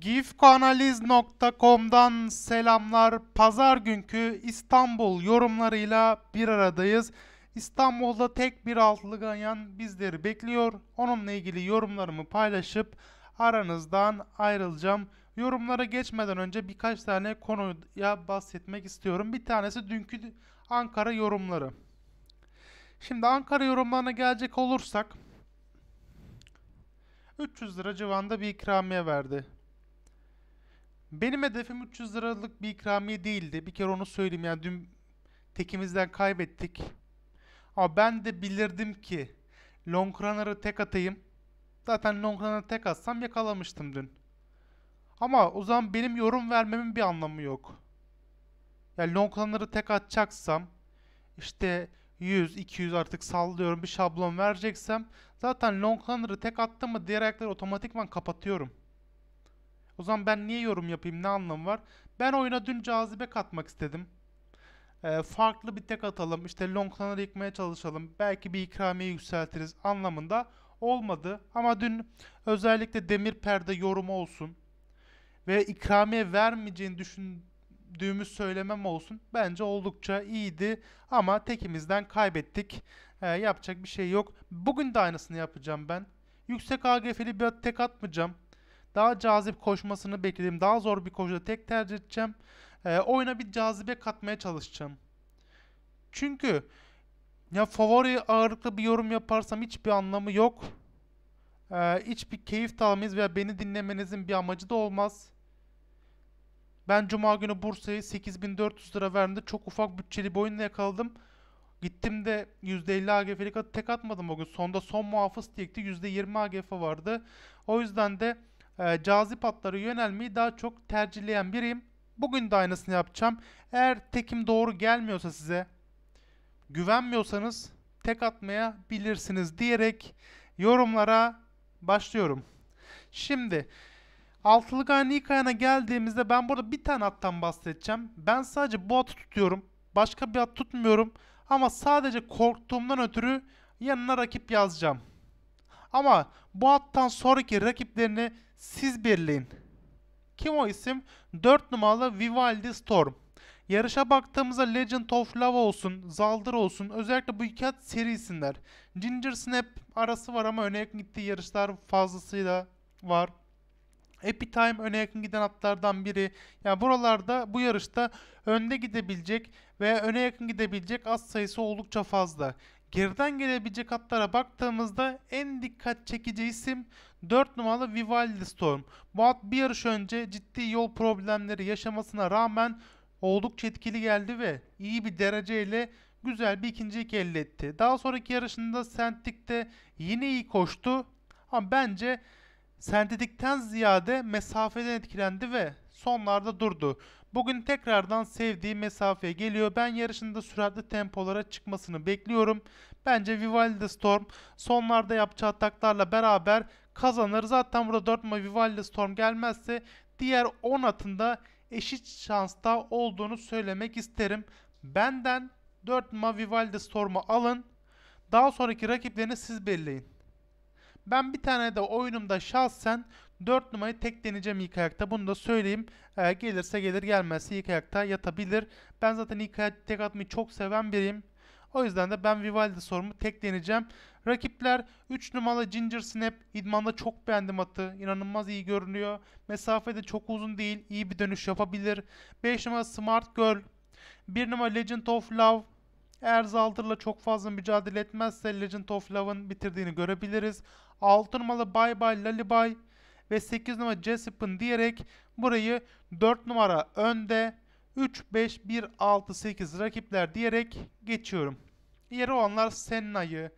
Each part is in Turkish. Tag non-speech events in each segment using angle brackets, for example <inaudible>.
Gifkoanaliz.com'dan selamlar. Pazar günkü İstanbul yorumlarıyla bir aradayız. İstanbul'da tek bir altılı ganyan bizleri bekliyor. Onunla ilgili yorumlarımı paylaşıp aranızdan ayrılacağım. Yorumlara geçmeden önce birkaç tane konuya bahsetmek istiyorum. Bir tanesi dünkü Ankara yorumları. Şimdi Ankara yorumlarına gelecek olursak 300 lira civarında bir ikramiye verdi benim hedefim 300 liralık bir ikramiye değildi. Bir kere onu söyleyeyim. Yani dün tekimizden kaybettik. Ama ben de bilirdim ki long runner'ı tek atayım. Zaten long runner'ı tek atsam yakalamıştım dün. Ama o zaman benim yorum vermemin bir anlamı yok. Yani long runner'ı tek atacaksam işte 100, 200 artık sallıyorum bir şablon vereceksem zaten long runner'ı tek attım mı diğer ayakları otomatikman kapatıyorum. O zaman ben niye yorum yapayım ne anlamı var? Ben oyuna dün cazibe katmak istedim. Ee, farklı bir tek atalım işte longlanları yıkmaya çalışalım. Belki bir ikramiye yükseltiriz anlamında olmadı. Ama dün özellikle demir perde yorumu olsun ve ikramiye vermeyeceğini düşündüğümüz söylemem olsun. Bence oldukça iyiydi ama tekimizden kaybettik. Ee, yapacak bir şey yok. Bugün de aynısını yapacağım ben. Yüksek AGF'li bir tek atmayacağım. Daha cazip koşmasını bekledim. Daha zor bir koşuda tek tercih edeceğim. E, oyuna bir cazibe katmaya çalışacağım. Çünkü ya favori ağırlıklı bir yorum yaparsam hiçbir anlamı yok. Ee, hiçbir keyif de veya beni dinlemenizin bir amacı da olmaz. Ben cuma günü Bursa'yı 8400 lira verdiğimde çok ufak bütçeli bir oyunla yakaladım. Gittim de %50 AGF'lik tek atmadım o gün. Sonda son muhafız diyekti %20 AGF vardı. O yüzden de e, cazip atları yönelmeyi daha çok tercihleyen biriyim. Bugün de aynısını yapacağım. Eğer tekim doğru gelmiyorsa size güvenmiyorsanız tek atmaya bilirsiniz diyerek yorumlara başlıyorum. Şimdi altılı gani hikayene geldiğimizde ben burada bir tane attan bahsedeceğim. Ben sadece bu atı tutuyorum. Başka bir at tutmuyorum. Ama sadece korktuğumdan ötürü yanına rakip yazacağım. Ama bu attan sonraki rakiplerini siz Birliğin. Kim o isim? 4 numaralı Vivaldi Storm. Yarışa baktığımızda Legend of Love olsun, Zaldır olsun, özellikle bu iki at seri isimler. Ginger Snap arası var ama öne yakın gittiği yarışlar fazlasıyla var. Epitime öne yakın giden atlardan biri. Yani buralarda bu yarışta önde gidebilecek ve öne yakın gidebilecek at sayısı oldukça fazla. Geriden gelebilecek atlara baktığımızda en dikkat çekici isim 4 numaralı Vivaldi Storm. Bu at bir yarış önce ciddi yol problemleri yaşamasına rağmen oldukça etkili geldi ve iyi bir dereceyle güzel bir ikincilik elde etti. Daha sonraki yarışında Sentik'te yine iyi koştu ama bence sentikten ziyade mesafeden etkilendi ve sonlarda durdu. Bugün tekrardan sevdiği mesafeye geliyor. Ben yarışında süratli tempolara çıkmasını bekliyorum. Bence Vivaldi Storm sonlarda yapacağı ataklarla beraber kazanır. Zaten burada 4 numara Vivaldi Storm gelmezse diğer 10 atında eşit şansta olduğunu söylemek isterim. Benden 4 numara Vivaldi Storm'u alın. Daha sonraki rakiplerini siz belirleyin. Ben bir tane de oyunumda şahsen 4 numarayı tek deneyeceğim ilk ayakta. Bunu da söyleyeyim. E, gelirse gelir gelmezse ilk ayakta yatabilir. Ben zaten ilk ayakta tek atmayı çok seven biriyim. O yüzden de ben Vivaldi sorumu tek deneyeceğim. Rakipler 3 numaralı Ginger Snap idmanda çok beğendim atı. İnanılmaz iyi görünüyor. Mesafede çok uzun değil. İyi bir dönüş yapabilir. 5 numara Smart Girl. 1 numara Legend of Love. Eğer Zaldır'la çok fazla mücadele etmezse Legend of Love'ın bitirdiğini görebiliriz. 6 numaralı Bye Bye Lullaby ve 8 numara Jessup'ın diyerek burayı 4 numara önde 3, 5, 1, 6, 8 rakipler diyerek geçiyorum. Yeri olanlar Senna'yı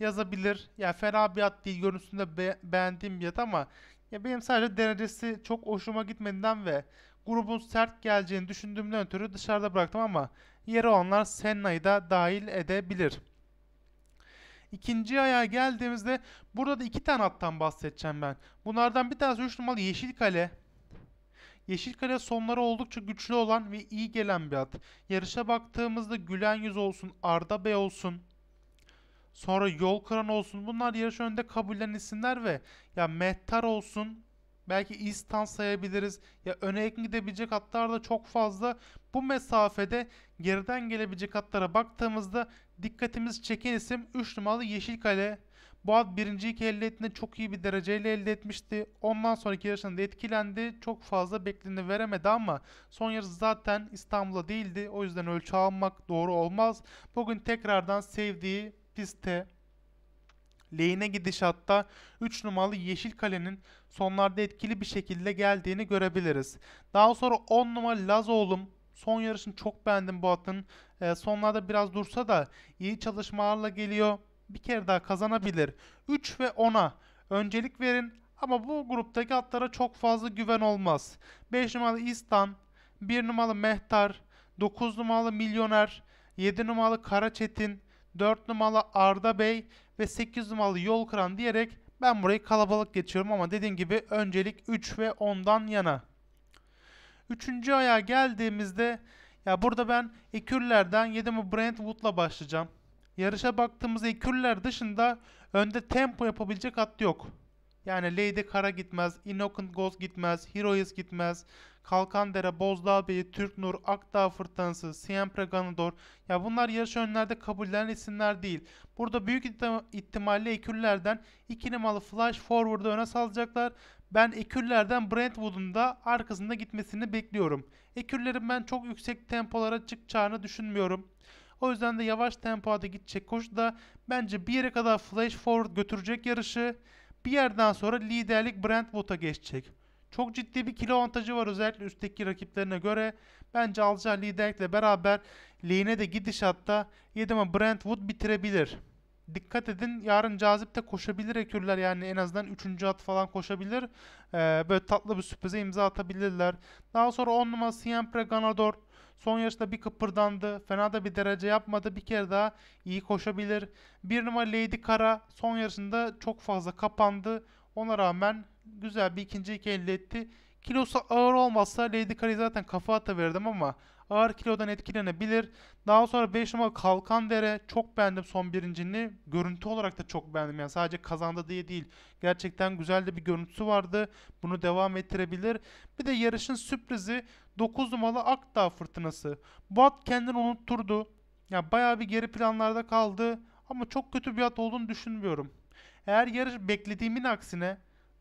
yazabilir. Ya yani fena bir at değil. Görüntüsünde be beğendiğim bir at ama ya benim sadece derecesi çok hoşuma gitmediğinden ve grubun sert geleceğini düşündüğümden ötürü dışarıda bıraktım ama yeri olanlar Senna'yı da dahil edebilir ikinci ayağa geldiğimizde burada da iki tane hattan bahsedeceğim ben. Bunlardan bir tanesi 3 numaralı Yeşil Kale. Yeşil kale sonları oldukça güçlü olan ve iyi gelen bir at. Yarışa baktığımızda Gülen Yüz olsun, Arda Bey olsun, sonra Yol Kıran olsun. Bunlar yarış önünde kabullenen isimler ve ya Mehtar olsun, belki İstan sayabiliriz. Ya öne yakın gidebilecek atlar da çok fazla. Bu mesafede geriden gelebilecek atlara baktığımızda dikkatimiz çeken isim 3 numaralı Kale. Bu at iki elde ettiğinde çok iyi bir dereceyle elde etmişti. Ondan sonraki yarışında etkilendi. Çok fazla bekleneni veremedi ama son yarış zaten İstanbul'a değildi. O yüzden ölçü almak doğru olmaz. Bugün tekrardan sevdiği piste lehine gidişatta 3 numaralı Yeşil Kale'nin sonlarda etkili bir şekilde geldiğini görebiliriz. Daha sonra 10 numaralı Lazoğlu'm Son yarışını çok beğendim bu atın. E, ee, sonlarda biraz dursa da iyi çalışmalarla geliyor. Bir kere daha kazanabilir. 3 ve 10'a öncelik verin. Ama bu gruptaki atlara çok fazla güven olmaz. 5 numaralı İstan, 1 numaralı Mehtar, 9 numaralı Milyoner, 7 numaralı Karaçetin, 4 numaralı Arda Bey ve 8 numaralı Yol Kıran diyerek ben burayı kalabalık geçiyorum ama dediğim gibi öncelik 3 ve 10'dan yana. Üçüncü aya geldiğimizde ya burada ben ekürlerden 7 mi Brentwood'la başlayacağım. Yarışa baktığımızda ekürler dışında önde tempo yapabilecek at yok. Yani Lady Kara gitmez, Innocent Ghost gitmez, Heroes gitmez, Kalkandere, Bozdağ Beyi, Nur, Akdağ Fırtınası, Siempre Ganador. Ya bunlar yarış önlerde kabullenen isimler değil. Burada büyük ihtimalle Eküller'den 2 numaralı Flash Forward'ı öne salacaklar. Ben Eküller'den Brentwood'un da arkasında gitmesini bekliyorum. Eküller'in ben çok yüksek tempolara çıkacağını düşünmüyorum. O yüzden de yavaş tempoda gidecek koşu da bence bir yere kadar flash forward götürecek yarışı. Bir yerden sonra liderlik Brentwood'a geçecek. Çok ciddi bir kilo avantajı var özellikle üstteki rakiplerine göre. Bence alacağı liderlikle beraber lehine de gidişatta 7 ama Brentwood bitirebilir. Dikkat edin yarın cazipte koşabilir ekürler yani en azından 3. at falan koşabilir. Ee, böyle tatlı bir sürprize imza atabilirler. Daha sonra 10 numara Siempre Ganador. Son yarışta bir kıpırdandı. Fena da bir derece yapmadı. Bir kere daha iyi koşabilir. 1 numara Lady Kara son yarışında çok fazla kapandı. Ona rağmen güzel bir ikincilik elde etti. Kilosu ağır olmazsa Lady Carey'i zaten kafa atıverdim ama ağır kilodan etkilenebilir. Daha sonra 5 numaralı dere çok beğendim son birincini. Görüntü olarak da çok beğendim. Yani sadece kazandı diye değil. Gerçekten güzel de bir görüntüsü vardı. Bunu devam ettirebilir. Bir de yarışın sürprizi 9 numaralı Akdağ fırtınası. Bu at kendini unutturdu. Ya yani bayağı bir geri planlarda kaldı. Ama çok kötü bir at olduğunu düşünmüyorum. Eğer yarış beklediğimin aksine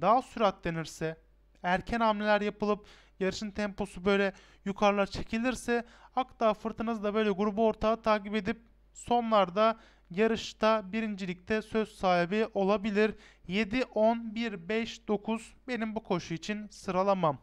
daha süratlenirse, erken hamleler yapılıp yarışın temposu böyle yukarılara çekilirse Akdağ Fırtınası da böyle grubu ortağı takip edip sonlarda yarışta birincilikte söz sahibi olabilir. 7, 10, 1, 5, 9 benim bu koşu için sıralamam.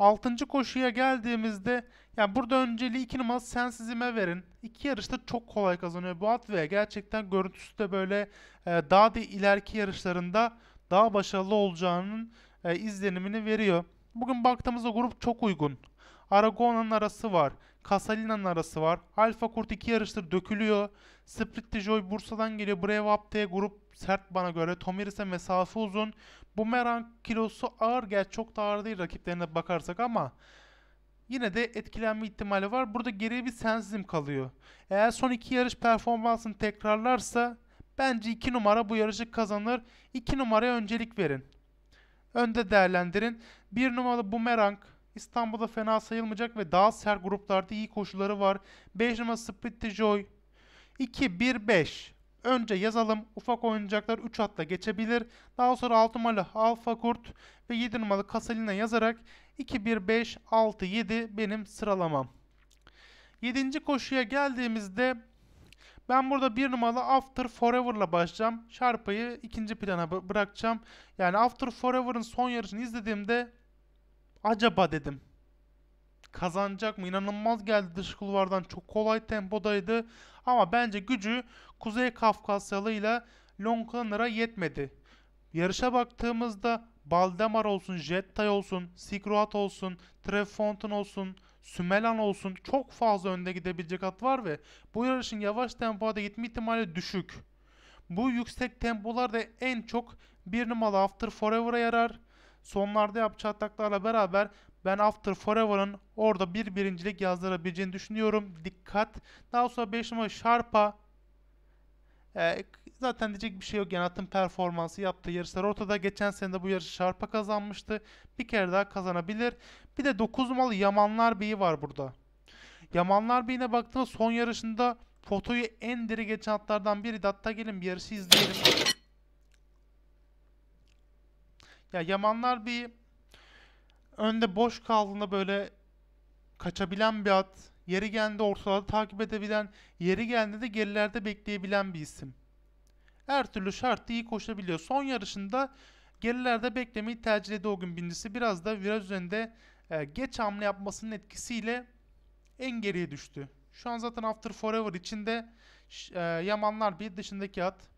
6. koşuya geldiğimizde yani burada önceliği 2 numaralı Sensizim'e verin. İki yarışta çok kolay kazanıyor. Bu at ve gerçekten görüntüsü de böyle e, daha da ileriki yarışlarında daha başarılı olacağının e, izlenimini veriyor. Bugün baktığımızda grup çok uygun. Aragona'nın arası var. Casalina'nın arası var. Alfa Kurt 2 yarıştır dökülüyor. Sprit de Joy Bursa'dan geliyor. Brave Update grup sert bana göre. Tomiris'e mesafe uzun. Bumerang kilosu ağır gel çok da ağır değil rakiplerine bakarsak ama yine de etkilenme ihtimali var. Burada geriye bir sensizim kalıyor. Eğer son iki yarış performansını tekrarlarsa bence iki numara bu yarışı kazanır. İki numaraya öncelik verin. Önde değerlendirin. Bir numaralı Bumerang İstanbul'da fena sayılmayacak ve daha sert gruplarda iyi koşuları var. 5 numara Split Joy 2-1-5 Önce yazalım. Ufak oyuncaklar 3 hatla geçebilir. Daha sonra 6 numaralı alfa kurt ve 7 numaralı kasalina yazarak 2, 1, 5, 6, 7 benim sıralamam. 7. koşuya geldiğimizde ben burada 1 numaralı After Forever'la başlayacağım. Şarpayı ikinci plana bırakacağım. Yani After Forever'ın son yarışını izlediğimde acaba dedim kazanacak mı? İnanılmaz geldi dış kulvardan. Çok kolay tempodaydı. Ama bence gücü Kuzey Kafkasyalı ile Longkanır'a yetmedi. Yarışa baktığımızda Baldemar olsun, Jettay olsun, Sikruat olsun, Trefontin olsun, Sümelan olsun çok fazla önde gidebilecek at var ve bu yarışın yavaş tempoda gitme ihtimali düşük. Bu yüksek tempolar da en çok bir numaralı After Forever'a yarar. Sonlarda yapacağı ataklarla beraber ben After Forever'ın orada bir birincilik yazdırabileceğini düşünüyorum. Dikkat. Daha sonra 5 numara Sharpa. Ee, zaten diyecek bir şey yok. Yani atın performansı yaptığı yarışlar ortada. Geçen sene de bu yarışı Sharpa kazanmıştı. Bir kere daha kazanabilir. Bir de 9 numaralı Yamanlar Bey'i var burada. Yamanlar Bey'ine baktığımda son yarışında fotoyu en diri geçen atlardan biriydi. Hatta gelin bir yarışı izleyelim. Ya Yamanlar Bey'i önde boş kaldığında böyle kaçabilen bir at. Yeri geldiğinde ortalarda takip edebilen, yeri geldiğinde de gerilerde bekleyebilen bir isim. Her türlü şartta iyi koşabiliyor. Son yarışında gerilerde beklemeyi tercih ediyor o gün birincisi. Biraz da viraj üzerinde e, geç hamle yapmasının etkisiyle en geriye düştü. Şu an zaten After Forever içinde e, Yamanlar bir dışındaki at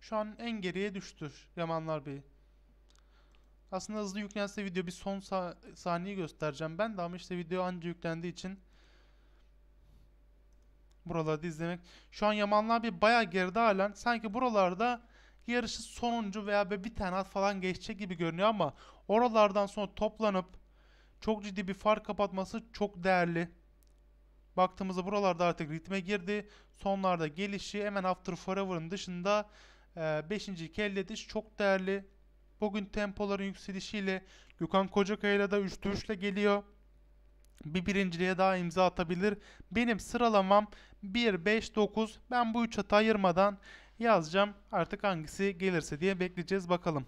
Şu an en geriye düştür Yamanlar Bey. Aslında hızlı yüklense video bir son sa saniye göstereceğim ben de ama işte video anca yüklendiği için buralarda izlemek. Şu an Yamanlar bir bayağı geride halen. Sanki buralarda yarışı sonuncu veya bir tane at falan geçecek gibi görünüyor ama oralardan sonra toplanıp çok ciddi bir fark kapatması çok değerli. Baktığımızda buralarda artık ritme girdi. Sonlarda gelişi hemen After Forever'ın dışında 5. Ee, kelle diş çok değerli. Bugün tempoların yükselişiyle Gökhan Kocakaya'yla da 3'te 3 ile geliyor. Bir birinciliğe daha imza atabilir. Benim sıralamam 1, 5, 9. Ben bu 3 hata ayırmadan yazacağım. Artık hangisi gelirse diye bekleyeceğiz bakalım.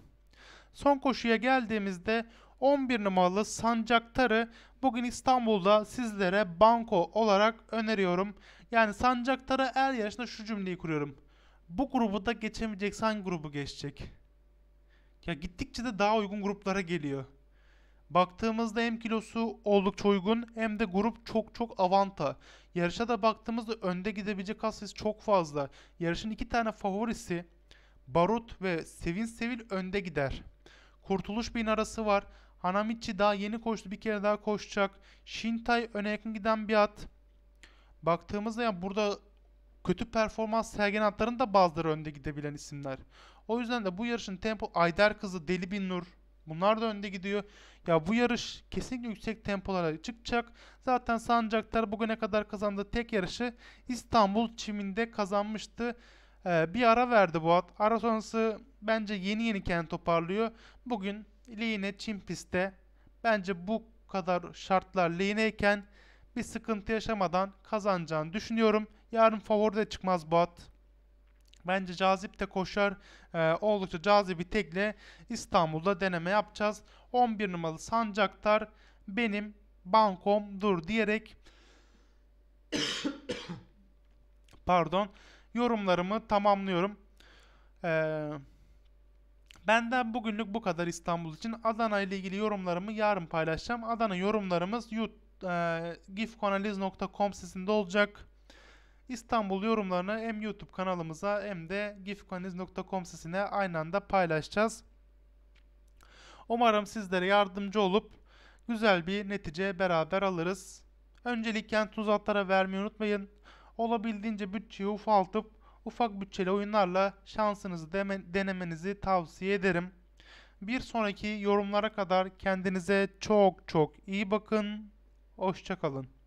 Son koşuya geldiğimizde 11 numaralı Sancaktar'ı bugün İstanbul'da sizlere banko olarak öneriyorum. Yani Sancaktar'a er yaşında şu cümleyi kuruyorum bu grubu da geçemeyecekse hangi grubu geçecek? Ya gittikçe de daha uygun gruplara geliyor. Baktığımızda hem kilosu oldukça uygun hem de grup çok çok avanta. Yarışa da baktığımızda önde gidebilecek asis çok fazla. Yarışın iki tane favorisi Barut ve Sevin Sevil önde gider. Kurtuluş bin arası var. Hanamichi daha yeni koştu bir kere daha koşacak. Shintai öne yakın giden bir at. Baktığımızda yani burada kötü performans sergilen atların da bazıları önde gidebilen isimler. O yüzden de bu yarışın tempo Ayder Kızı, Deli Bin Nur bunlar da önde gidiyor. Ya bu yarış kesinlikle yüksek tempolara çıkacak. Zaten Sancaktar bugüne kadar kazandığı tek yarışı İstanbul Çim'inde kazanmıştı. Ee, bir ara verdi bu at. Ara sonrası bence yeni yeni kendini toparlıyor. Bugün Leyne Çim pistte bence bu kadar şartlar Leyne'yken bir sıkıntı yaşamadan kazanacağını düşünüyorum. Yarın favori de çıkmaz Bat. Bence cazip de koşar. Ee, oldukça cazibi tekle İstanbul'da deneme yapacağız. 11 numaralı Sancaktar benim Bankom dur diyerek <coughs> pardon yorumlarımı tamamlıyorum. Ee, benden bugünlük bu kadar İstanbul için. Adana ile ilgili yorumlarımı yarın paylaşacağım. Adana yorumlarımız e, gifkonaliz.com sitesinde olacak. İstanbul yorumlarını hem YouTube kanalımıza hem de gifkaniz.com sitesine aynı anda paylaşacağız. Umarım sizlere yardımcı olup güzel bir netice beraber alırız. Öncelikle tuzaklara vermeyi unutmayın. Olabildiğince bütçeyi ufaltıp ufak bütçeli oyunlarla şansınızı denemenizi tavsiye ederim. Bir sonraki yorumlara kadar kendinize çok çok iyi bakın. Hoşçakalın.